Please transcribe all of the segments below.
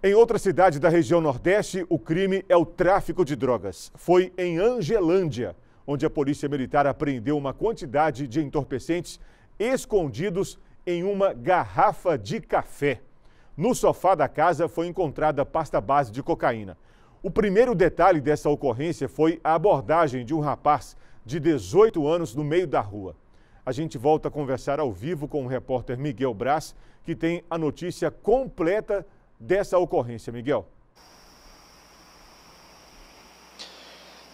Em outra cidade da região Nordeste, o crime é o tráfico de drogas. Foi em Angelândia, onde a Polícia Militar apreendeu uma quantidade de entorpecentes escondidos em uma garrafa de café. No sofá da casa foi encontrada pasta base de cocaína. O primeiro detalhe dessa ocorrência foi a abordagem de um rapaz de 18 anos no meio da rua. A gente volta a conversar ao vivo com o repórter Miguel Braz, que tem a notícia completa dessa ocorrência, Miguel?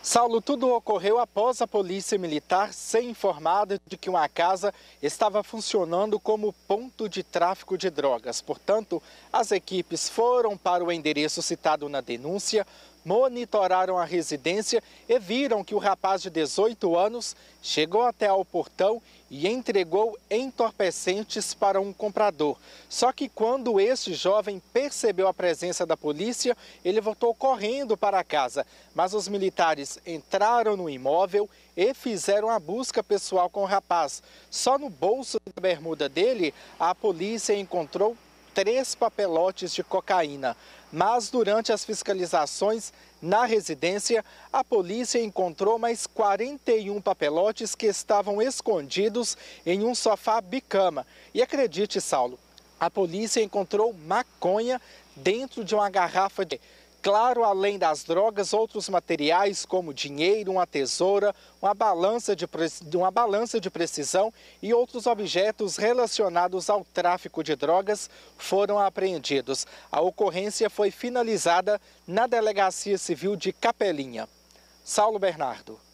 Saulo, tudo ocorreu após a polícia militar ser informada de que uma casa estava funcionando como ponto de tráfico de drogas. Portanto, as equipes foram para o endereço citado na denúncia, monitoraram a residência e viram que o rapaz de 18 anos chegou até ao portão e entregou entorpecentes para um comprador. Só que quando este jovem percebeu a presença da polícia, ele voltou correndo para casa. Mas os militares entraram no imóvel e fizeram a busca pessoal com o rapaz. Só no bolso da bermuda dele, a polícia encontrou três papelotes de cocaína. Mas durante as fiscalizações na residência, a polícia encontrou mais 41 papelotes que estavam escondidos em um sofá bicama. E acredite, Saulo, a polícia encontrou maconha dentro de uma garrafa de Claro, além das drogas, outros materiais como dinheiro, uma tesoura, uma balança de, uma balança de precisão e outros objetos relacionados ao tráfico de drogas foram apreendidos. A ocorrência foi finalizada na Delegacia Civil de Capelinha. Saulo Bernardo.